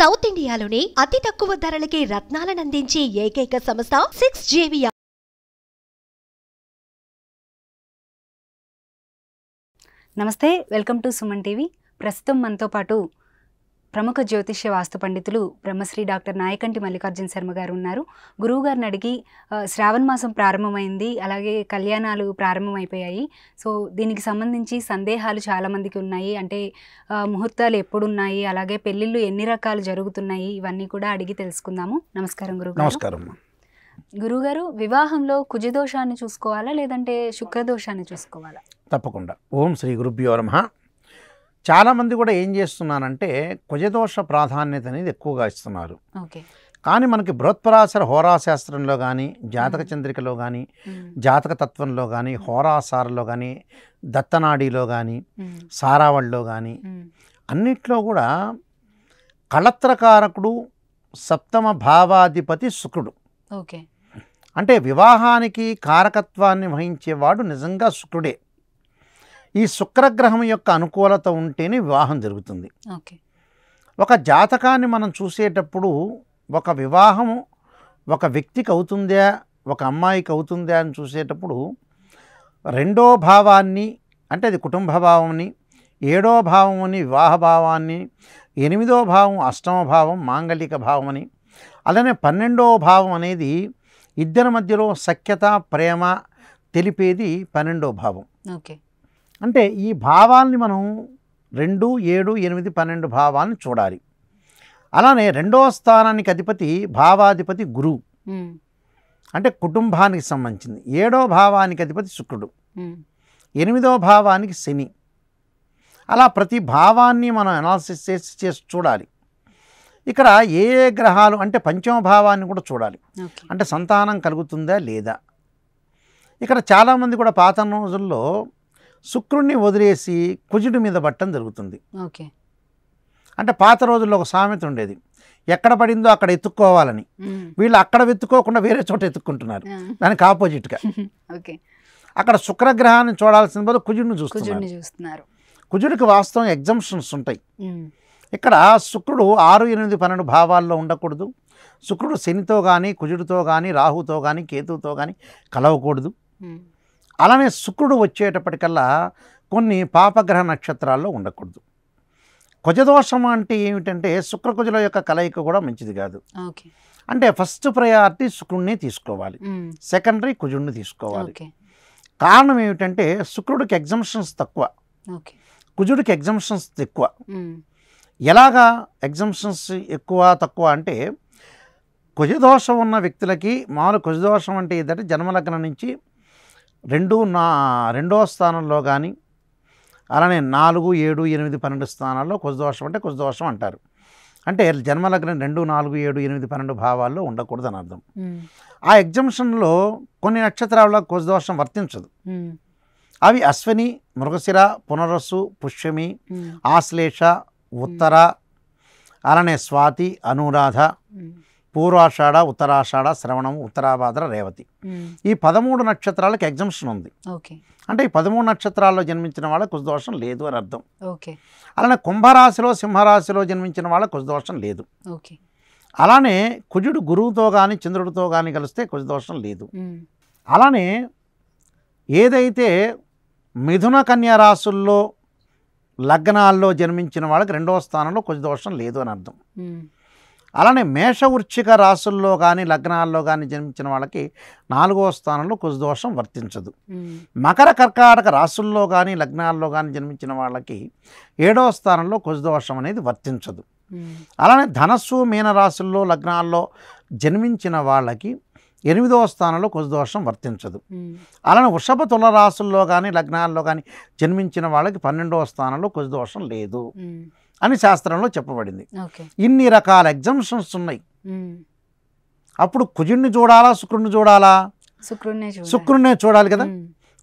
south ఇండియాలోనే అతి తక్కువ ధరలకి రత్నాలనందించే ఏకైక సంస్థ సిక్స్ జేవియా నమస్తే వెల్కమ్ టు సుమన్ టీవీ ప్రస్తుతం మనతో పాటు ప్రముఖ జ్యోతిష్య వాస్తు పండితులు బ్రహ్మశ్రీ డాక్టర్ నాయకంటి మల్లికార్జున శర్మ గారు ఉన్నారు గురువు గారిని అడిగి శ్రావణ మాసం ప్రారంభమైంది అలాగే కళ్యాణాలు ప్రారంభమైపోయాయి సో దీనికి సంబంధించి సందేహాలు చాలామందికి ఉన్నాయి అంటే ముహూర్తాలు ఎప్పుడున్నాయి అలాగే పెళ్ళిళ్ళు ఎన్ని రకాలు జరుగుతున్నాయి ఇవన్నీ కూడా అడిగి తెలుసుకుందాము నమస్కారం గురువు నమస్కారం గురుగారు వివాహంలో కుజదోషాన్ని చూసుకోవాలా లేదంటే శుక్రదోషాన్ని చూసుకోవాలా తప్పకుండా ఓం శ్రీ గురుభ్యో చాలామంది కూడా ఏం చేస్తున్నారంటే కుజదోష ప్రాధాన్యత అనేది ఎక్కువగా ఇస్తున్నారు కానీ మనకి బృహత్పరాశర హోరాశాస్త్రంలో కానీ జాతక చంద్రికలో కానీ జాతక తత్వంలో కానీ హోరాసారలో కానీ దత్తనాడిలో కానీ సారావళ్ళలో కానీ అన్నిట్లో కూడా కళత్రకారకుడు సప్తమ భావాధిపతి శుక్రుడు ఓకే అంటే వివాహానికి కారకత్వాన్ని వహించేవాడు నిజంగా శుక్రుడే ఈ శుక్రగ్రహం యొక్క అనుకూలత ఉంటేనే వివాహం జరుగుతుంది ఒక జాతకాన్ని మనం చూసేటప్పుడు ఒక వివాహము ఒక వ్యక్తికి అవుతుందా ఒక అమ్మాయికి అవుతుందా అని చూసేటప్పుడు రెండో భావాన్ని అంటే అది కుటుంబ భావంని ఏడో అని వివాహ భావాన్ని ఎనిమిదో భావం అష్టమ భావం మాంగళిక భావమని అలానే పన్నెండో భావం అనేది ఇద్దరి మధ్యలో సఖ్యత ప్రేమ తెలిపేది పన్నెండో భావం ఓకే అంటే ఈ భావాల్ని మనం రెండు ఏడు ఎనిమిది పన్నెండు భావాలను చూడాలి అలానే రెండవ స్థానానికి అధిపతి భావాధిపతి గురువు అంటే కుటుంబానికి సంబంధించింది ఏడో భావానికి అధిపతి శుక్రుడు ఎనిమిదో భావానికి శని అలా ప్రతి భావాన్ని మనం అనాలసిస్ చేసి చేసి చూడాలి ఇక్కడ ఏ గ్రహాలు అంటే పంచమ భావాన్ని కూడా చూడాలి అంటే సంతానం కలుగుతుందా లేదా ఇక్కడ చాలామంది కూడా పాత రోజుల్లో శుక్రుణ్ణి వదిలేసి కుజుడి మీద పట్టడం జరుగుతుంది ఓకే అంటే పాత రోజుల్లో ఒక సామెత ఉండేది ఎక్కడ పడిందో అక్కడ ఎత్తుక్కోవాలని వీళ్ళు అక్కడ వెతుక్కోకుండా వేరే చోట ఎత్తుక్కుంటున్నారు దానికి ఆపోజిట్గా ఓకే అక్కడ శుక్రగ్రహాన్ని చూడాల్సిన బదులు కుజుడిని చూస్తున్నారు కుజుడికి వాస్తవం ఎగ్జంప్షన్స్ ఉంటాయి ఇక్కడ శుక్రుడు ఆరు ఎనిమిది పన్నెండు భావాల్లో ఉండకూడదు శుక్రుడు శనితో కానీ కుజుడితో కానీ రాహుతో కానీ కేతువుతో కానీ కలవకూడదు అలానే శుక్రుడు వచ్చేటప్పటికల్లా కొన్ని పాపగ్రహ నక్షత్రాల్లో ఉండకూడదు కుజదోషం అంటే ఏమిటంటే శుక్రకుజుల యొక్క కలయిక కూడా మంచిది కాదు అంటే ఫస్ట్ ప్రయారిటీ శుక్రుడిని తీసుకోవాలి సెకండరీ కుజుడిని తీసుకోవాలి కారణం ఏమిటంటే శుక్రుడికి ఎగ్జంప్షన్స్ తక్కువ కుజుడికి ఎగ్జంప్షన్స్ ఎక్కువ ఎలాగా ఎగ్జంప్షన్స్ ఎక్కువ తక్కువ అంటే కుజదోషం ఉన్న వ్యక్తులకి మామూలు కుజదోషం అంటే ఏంటంటే జన్మలగ్నం నుంచి రెండు నా రెండవ స్థానంలో కానీ అలానే నాలుగు ఏడు ఎనిమిది పన్నెండు స్థానాల్లో కుజదోషం అంటే కుజదోషం అంటారు అంటే జన్మలగ్నం రెండు నాలుగు ఏడు ఎనిమిది పన్నెండు భావాల్లో ఉండకూడదు అని అర్థం ఆ ఎగ్జంషన్లో కొన్ని నక్షత్రాల్లో కుజదోషం వర్తించదు అవి అశ్విని మృగశిర పునరస్సు పుష్యమి ఆశ్లేష ఉత్తర అలానే స్వాతి అనురాధ పూర్వాషాఢ ఉత్తరాషాఢ శ్రవణం ఉత్తరాభాద్ర రేవతి ఈ పదమూడు నక్షత్రాలకు ఎగ్జంప్షన్ ఉంది అంటే ఈ పదమూడు నక్షత్రాల్లో జన్మించిన వాళ్ళ కుశదోషం లేదు అని అర్థం అలానే కుంభరాశిలో సింహరాశిలో జన్మించిన వాళ్ళ కుశదోషం లేదు అలానే కుజుడు గురువుతో కానీ చంద్రుడితో కానీ కలిస్తే కుశదోషం లేదు అలానే ఏదైతే మిథున కన్యా రాశుల్లో లగ్నాల్లో జన్మించిన వాళ్ళకి రెండవ స్థానంలో దోషం లేదు అని అర్థం అలానే మేష రాసుల్లో కానీ లగ్నాల్లో కానీ జన్మించిన వాళ్ళకి నాలుగవ స్థానంలో కుజదోషం వర్తించదు మకర కర్కాటక రాసుల్లో కానీ లగ్నాల్లో కానీ జన్మించిన వాళ్ళకి ఏడవ స్థానంలో కుజదోషం అనేది వర్తించదు అలానే ధనస్సు మీన రాసుల్లో లగ్నాల్లో జన్మించిన వాళ్ళకి ఎనిమిదవ స్థానంలో కుజదోషం వర్తించదు అలానే వృషభ తుల రాసుల్లో కానీ లగ్నాల్లో కానీ జన్మించిన వాళ్ళకి పన్నెండవ స్థానంలో కుజదోషం లేదు అని శాస్త్రంలో చెప్పబడింది ఇన్ని రకాల ఎగ్జామ్షన్స్ ఉన్నాయి అప్పుడు కుజుడిని చూడాలా శుక్రుడిని చూడాలా శుక్రుడినే చూడాలి కదా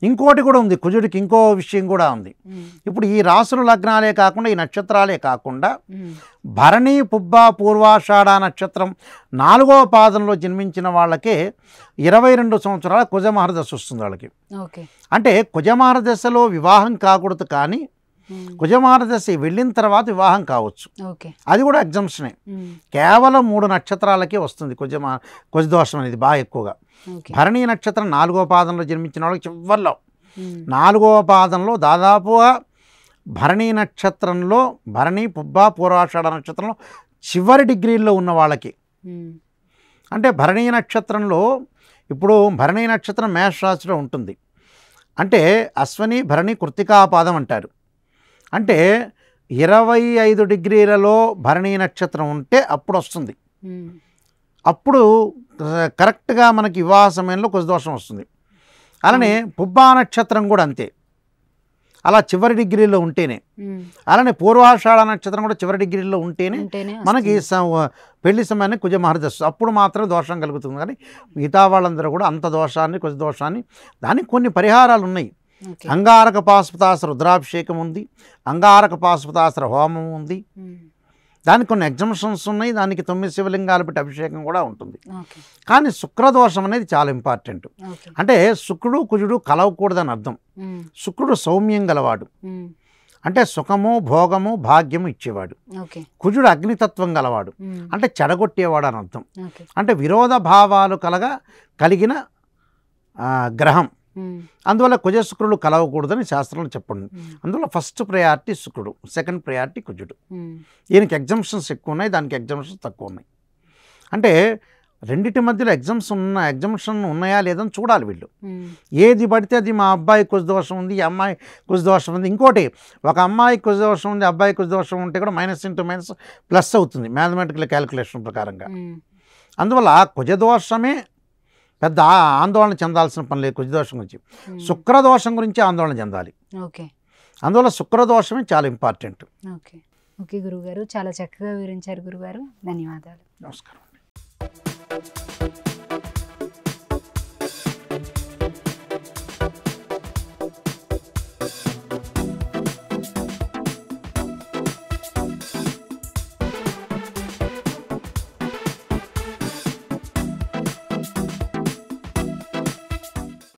ఇంకోటి కూడా ఉంది కుజుడికి ఇంకో విషయం కూడా ఉంది ఇప్పుడు ఈ రాసుల లగ్నాలే కాకుండా ఈ నక్షత్రాలే కాకుండా భరణి పుబ్బ పూర్వాషాఢ నక్షత్రం నాలుగవ పాదంలో జన్మించిన వాళ్ళకే ఇరవై రెండు సంవత్సరాల కుజమహారదశ వస్తుంది వాళ్ళకి అంటే కుజమహారదశలో వివాహం కాకూడదు కానీ కుజమారదశి వెళ్ళిన తర్వాత వివాహం కావచ్చు అది కూడా ఎగ్జంప్షనే కేవలం మూడు నక్షత్రాలకే వస్తుంది కుజమా కుజదోషం అనేది బాగా ఎక్కువగా భరణీ నక్షత్రం నాలుగో పాదంలో జన్మించిన వాళ్ళకి చివరిలో నాలుగవ పాదంలో దాదాపుగా భరణీ నక్షత్రంలో భరణి పుబ్బ పూర్వాషాఢ నక్షత్రంలో చివరి డిగ్రీల్లో ఉన్న వాళ్ళకి అంటే భరణీ నక్షత్రంలో ఇప్పుడు భరణీ నక్షత్రం మేషరాశిలో ఉంటుంది అంటే అశ్వని భరణి కృతికాపాదం అంటారు అంటే ఇరవై ఐదు డిగ్రీలలో భరణీ నక్షత్రం ఉంటే అప్పుడు వస్తుంది అప్పుడు కరెక్ట్గా మనకి వివాహ సమయంలో దోషం వస్తుంది అలానే పుబ్బా నక్షత్రం కూడా అంతే అలా చివరి డిగ్రీలో ఉంటేనే అలానే పూర్వాషాఢ నక్షత్రం కూడా చివరి డిగ్రీలో ఉంటేనే మనకి పెళ్లి సమయాన్ని కుజ మహర్దస్సు అప్పుడు మాత్రమే దోషం కలుగుతుంది కానీ మిగతా వాళ్ళందరూ కూడా అంత దోషాన్ని కొద్ది దోషాన్ని దానికి కొన్ని పరిహారాలు ఉన్నాయి అంగారక పాశుపతాస రుద్రాభిషేకం ఉంది అంగారక పాశుపతాసర హోమం ఉంది దానికి కొన్ని ఎగ్జిబిషన్స్ ఉన్నాయి దానికి తొమ్మిది శివలింగాలు పెట్టి అభిషేకం కూడా ఉంటుంది కానీ శుక్రదోషం అనేది చాలా ఇంపార్టెంట్ అంటే శుక్రుడు కుజుడు కలవకూడదని అర్థం శుక్రుడు సౌమ్యం గలవాడు అంటే సుఖము భోగము భాగ్యము ఇచ్చేవాడు కుజుడు అగ్నితత్వం గలవాడు అంటే చెడగొట్టేవాడు అని అర్థం అంటే విరోధ భావాలు కలగా కలిగిన గ్రహం అందువల్ల శుక్రుడు కలవకూడదని శాస్త్రంలో చెప్పండి అందువల్ల ఫస్ట్ ప్రయారిటీ శుక్రుడు సెకండ్ ప్రయారిటీ కుజుడు ఈయనకి ఎగ్జామ్షన్స్ ఎక్కువ ఉన్నాయి దానికి ఎగ్జామ్షన్స్ తక్కువ ఉన్నాయి అంటే రెండింటి మధ్యలో ఎగ్జామ్స్ ఉన్న ఎగ్జామ్షన్ ఉన్నాయా లేదని చూడాలి వీళ్ళు ఏది పడితే అది మా అబ్బాయి కుజదోషం ఉంది ఈ అమ్మాయి కుజదోషం ఉంది ఇంకోటి ఒక అమ్మాయి కుజదోషం ఉంది అబ్బాయి కుజదోషం ఉంటే కూడా మైనస్ ఇంటూ మైనస్ ప్లస్ అవుతుంది మ్యాథమెటికల్ క్యాలిక్యులేషన్ ప్రకారంగా అందువల్ల కుజదోషమే పెద్ద ఆందోళన చెందాల్సిన పని లేదు కుజదోషం గురించి శుక్రదోషం గురించి ఆందోళన చెందాలి ఓకే అందువల్ల శుక్రదోషమే చాలా ఇంపార్టెంట్ ఓకే ఓకే గురుగారు చాలా చక్కగా వివరించారు గురుగారు ధన్యవాదాలు నమస్కారం